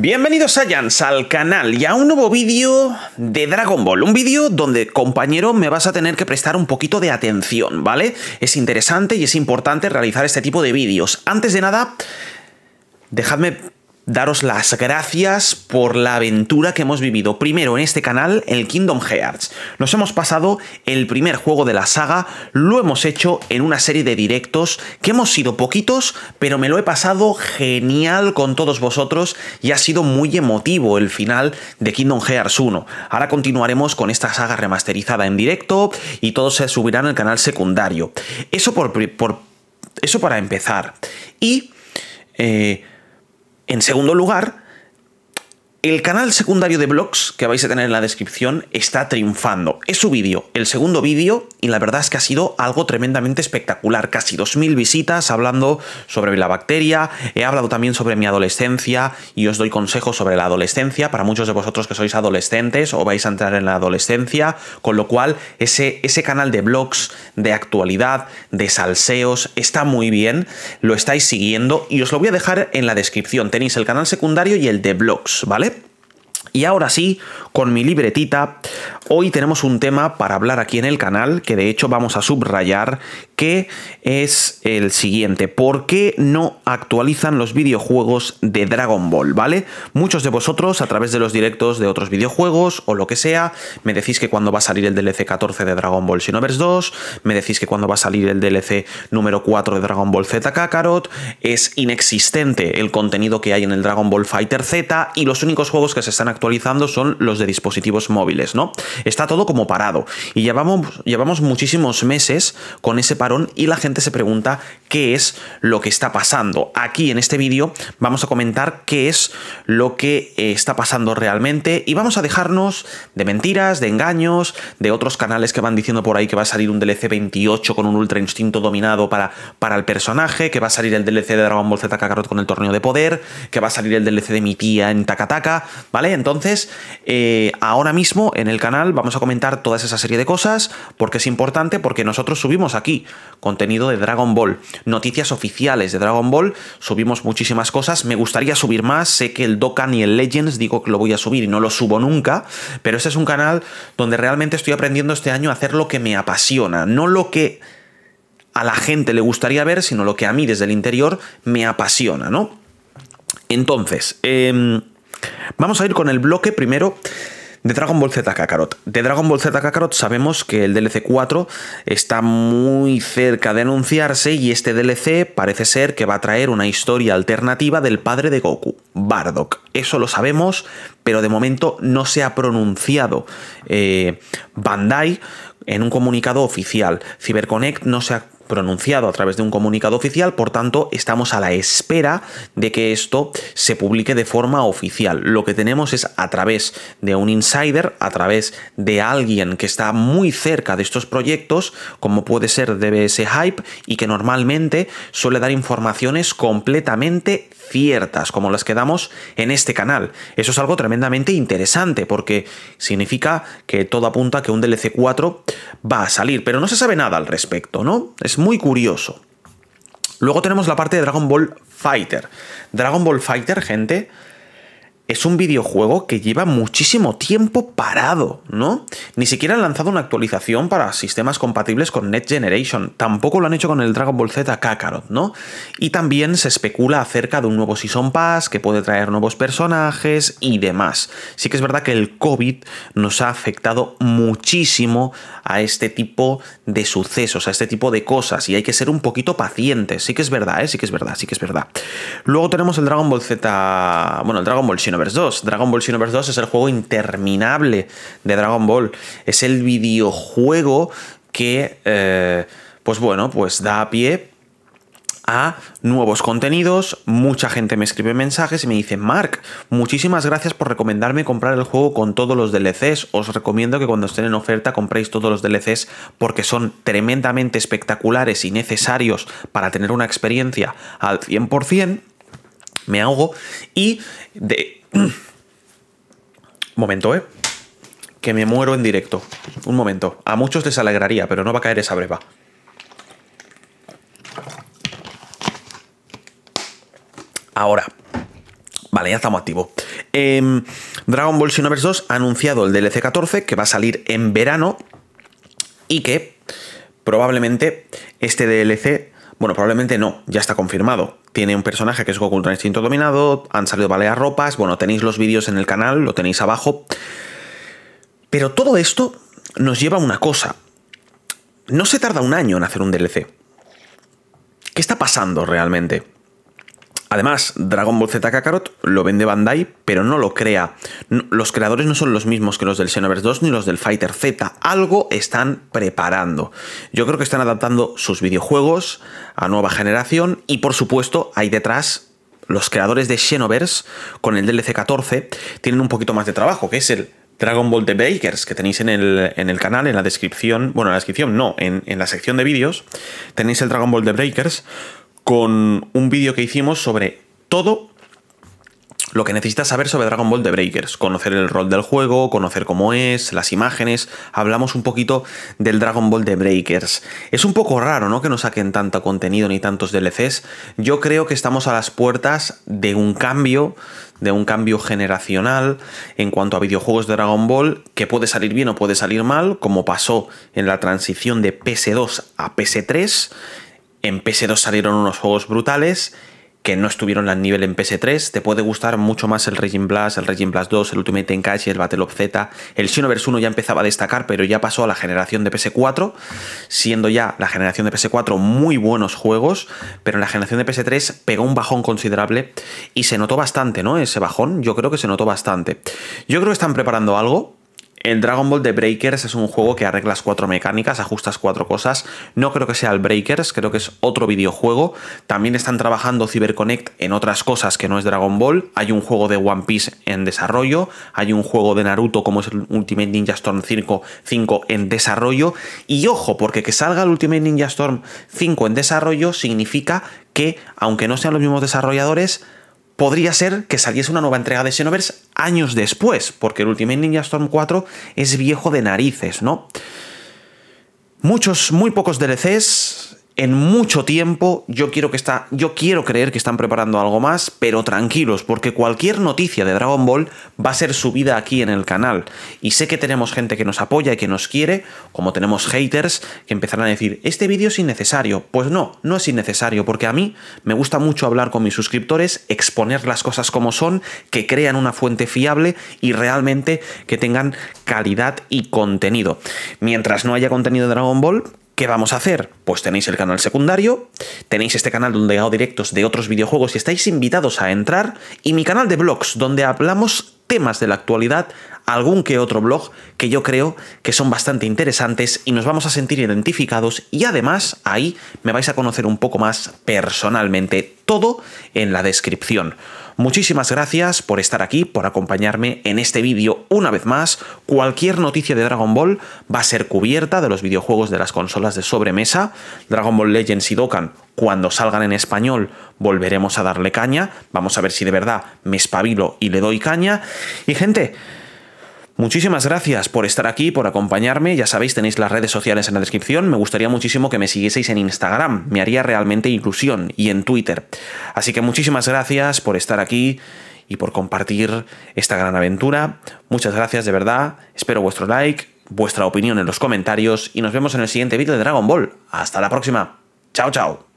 Bienvenidos a al canal y a un nuevo vídeo de Dragon Ball, un vídeo donde compañero me vas a tener que prestar un poquito de atención, ¿vale? Es interesante y es importante realizar este tipo de vídeos. Antes de nada, dejadme daros las gracias por la aventura que hemos vivido primero en este canal, el Kingdom Hearts. Nos hemos pasado el primer juego de la saga, lo hemos hecho en una serie de directos que hemos sido poquitos, pero me lo he pasado genial con todos vosotros y ha sido muy emotivo el final de Kingdom Hearts 1. Ahora continuaremos con esta saga remasterizada en directo y todos se subirán al canal secundario. Eso por, eso para empezar. Y eh, en segundo lugar, el canal secundario de blogs que vais a tener en la descripción está triunfando. Es su vídeo, el segundo vídeo, y la verdad es que ha sido algo tremendamente espectacular. Casi 2.000 visitas hablando sobre la bacteria, he hablado también sobre mi adolescencia y os doy consejos sobre la adolescencia para muchos de vosotros que sois adolescentes o vais a entrar en la adolescencia, con lo cual ese, ese canal de blogs, de actualidad, de salseos, está muy bien, lo estáis siguiendo y os lo voy a dejar en la descripción. Tenéis el canal secundario y el de blogs, ¿vale? Y ahora sí, con mi libretita, hoy tenemos un tema para hablar aquí en el canal que de hecho vamos a subrayar es el siguiente. ¿Por qué no actualizan los videojuegos de Dragon Ball? ¿Vale? Muchos de vosotros, a través de los directos de otros videojuegos o lo que sea, me decís que cuando va a salir el DLC 14 de Dragon Ball Xenoverse 2, me decís que cuando va a salir el DLC número 4 de Dragon Ball Z Kakarot, es inexistente el contenido que hay en el Dragon Ball Fighter Z y los únicos juegos que se están actualizando son los de dispositivos móviles, ¿no? Está todo como parado y llevamos, llevamos muchísimos meses con ese par y la gente se pregunta qué es lo que está pasando. Aquí en este vídeo vamos a comentar qué es lo que eh, está pasando realmente y vamos a dejarnos de mentiras, de engaños, de otros canales que van diciendo por ahí que va a salir un DLC 28 con un Ultra Instinto dominado para, para el personaje, que va a salir el DLC de Dragon Ball Z Kakarot con el torneo de poder, que va a salir el DLC de mi tía en Takataka, ¿vale? Entonces, eh, ahora mismo en el canal vamos a comentar toda esa serie de cosas porque es importante, porque nosotros subimos aquí contenido de Dragon Ball noticias oficiales de Dragon Ball. Subimos muchísimas cosas. Me gustaría subir más. Sé que el Dokkan y el Legends digo que lo voy a subir y no lo subo nunca. Pero este es un canal donde realmente estoy aprendiendo este año a hacer lo que me apasiona. No lo que a la gente le gustaría ver, sino lo que a mí desde el interior me apasiona, ¿no? Entonces, em, vamos a ir con el bloque primero de Dragon Ball Z Kakarot. De Dragon Ball Z Kakarot sabemos que el DLC 4 está muy cerca de anunciarse y este DLC parece ser que va a traer una historia alternativa del padre de Goku, Bardock. Eso lo sabemos, pero de momento no se ha pronunciado eh, Bandai en un comunicado oficial. CyberConnect no se ha pronunciado a través de un comunicado oficial, por tanto estamos a la espera de que esto se publique de forma oficial. Lo que tenemos es a través de un insider, a través de alguien que está muy cerca de estos proyectos, como puede ser DBS Hype, y que normalmente suele dar informaciones completamente ciertas, como las que damos en este canal. Eso es algo tremendamente interesante, porque significa que todo apunta que un DLC 4 va a salir, pero no se sabe nada al respecto, ¿no? Es muy curioso. Luego tenemos la parte de Dragon Ball Fighter. Dragon Ball Fighter, gente, es un videojuego que lleva muchísimo tiempo parado, ¿no? Ni siquiera han lanzado una actualización para sistemas compatibles con Next Generation, tampoco lo han hecho con el Dragon Ball Z Kakarot, ¿no? Y también se especula acerca de un nuevo Season Pass que puede traer nuevos personajes y demás. Sí que es verdad que el COVID nos ha afectado muchísimo a este tipo de sucesos, a este tipo de cosas, y hay que ser un poquito pacientes, sí que es verdad, ¿eh? Sí que es verdad, sí que es verdad. Luego tenemos el Dragon Ball Z, bueno, el Dragon Ball Xenoverse 2. Dragon Ball Xenoverse 2 es el juego interminable de Dragon Ball. Es el videojuego que, eh, pues bueno, pues da a pie a nuevos contenidos. Mucha gente me escribe mensajes y me dice, Mark, muchísimas gracias por recomendarme comprar el juego con todos los DLCs. Os recomiendo que cuando estén en oferta compréis todos los DLCs porque son tremendamente espectaculares y necesarios para tener una experiencia al 100%. Me ahogo y de, momento, ¿eh? Que me muero en directo. Un momento. A muchos les alegraría, pero no va a caer esa breva. Ahora. Vale, ya estamos activos. Em, Dragon Ball Xenoverse 2 ha anunciado el DLC 14 que va a salir en verano y que probablemente este DLC bueno, probablemente no, ya está confirmado. Tiene un personaje que es Goku Ultra Instinto Dominado, han salido varias ropas, bueno, tenéis los vídeos en el canal, lo tenéis abajo. Pero todo esto nos lleva a una cosa. No se tarda un año en hacer un DLC. ¿Qué está pasando realmente? Además, Dragon Ball Z Kakarot lo vende Bandai, pero no lo crea. Los creadores no son los mismos que los del Xenoverse 2 ni los del Fighter Z. Algo están preparando. Yo creo que están adaptando sus videojuegos a nueva generación y, por supuesto, hay detrás los creadores de Xenoverse con el DLC 14 tienen un poquito más de trabajo, que es el Dragon Ball The Breakers, que tenéis en el, canal, en la descripción, bueno, en la descripción no, en, en la sección de vídeos, tenéis el Dragon Ball The Breakers con un vídeo que hicimos sobre todo lo que necesitas saber sobre Dragon Ball The Breakers, conocer el rol del juego, conocer cómo es, las imágenes, hablamos un poquito del Dragon Ball The Breakers. Es un poco raro, ¿no? Que no saquen tanto contenido ni tantos DLCs. Yo creo que estamos a las puertas de un cambio, de un cambio generacional en cuanto a videojuegos de Dragon Ball, que puede salir bien o puede salir mal, como pasó en la transición de PS2 a PS3 en PS2 salieron unos juegos brutales que no estuvieron al nivel en PS3. Te puede gustar mucho más el Raging Blast, el Raging Blast 2, el Ultimate Encash, el Battle of Z. El Xenoverse 1 ya empezaba a destacar, pero ya pasó a la generación de PS4, siendo ya la generación de PS4 muy buenos juegos, pero en la generación de PS3 pegó un bajón considerable y se notó bastante, ¿no? Ese bajón, yo creo que se notó bastante. Yo creo que están preparando algo, el Dragon Ball de Breakers es un juego que arreglas cuatro mecánicas, ajustas cuatro cosas. No creo que sea el Breakers, creo que es otro videojuego. También están trabajando CyberConnect en otras cosas que no es Dragon Ball. Hay un juego de One Piece en desarrollo, hay un juego de Naruto como es el Ultimate Ninja Storm 5, 5 en desarrollo. Y ojo, porque que salga el Ultimate Ninja Storm 5 en desarrollo significa que, aunque no sean los mismos desarrolladores, podría ser que saliese una nueva entrega de Xenoverse años después, porque el Ultimate Ninja Storm 4 es viejo de narices, ¿no? Muchos, muy pocos DLCs, en mucho tiempo. Yo quiero que yo quiero creer que están preparando algo más, pero tranquilos, porque cualquier noticia de Dragon Ball va a ser subida aquí en el canal. Y sé que tenemos gente que nos apoya y que nos quiere, como tenemos haters que empezarán a decir, este vídeo es innecesario. Pues no, no es innecesario, porque a mí me gusta mucho hablar con mis suscriptores, exponer las cosas como son, que crean una fuente fiable y realmente que tengan calidad y contenido. Mientras no haya contenido de Dragon Ball, ¿Qué vamos a hacer? Pues tenéis el canal secundario, tenéis este canal donde hago directos de otros videojuegos y estáis invitados a entrar, y mi canal de blogs, donde hablamos temas de la actualidad algún que otro blog que yo creo que son bastante interesantes y nos vamos a sentir identificados y además ahí me vais a conocer un poco más personalmente, todo en la descripción. Muchísimas gracias por estar aquí, por acompañarme en este vídeo una vez más. Cualquier noticia de Dragon Ball va a ser cubierta de los videojuegos de las consolas de sobremesa. Dragon Ball Legends y Dokkan, cuando salgan en español, volveremos a darle caña. Vamos a ver si de verdad me espabilo y le doy caña. Y gente, Muchísimas gracias por estar aquí, por acompañarme. Ya sabéis, tenéis las redes sociales en la descripción. Me gustaría muchísimo que me siguieseis en Instagram. Me haría realmente ilusión. Y en Twitter. Así que muchísimas gracias por estar aquí y por compartir esta gran aventura. Muchas gracias de verdad. Espero vuestro like, vuestra opinión en los comentarios y nos vemos en el siguiente vídeo de Dragon Ball. Hasta la próxima. Chao, chao.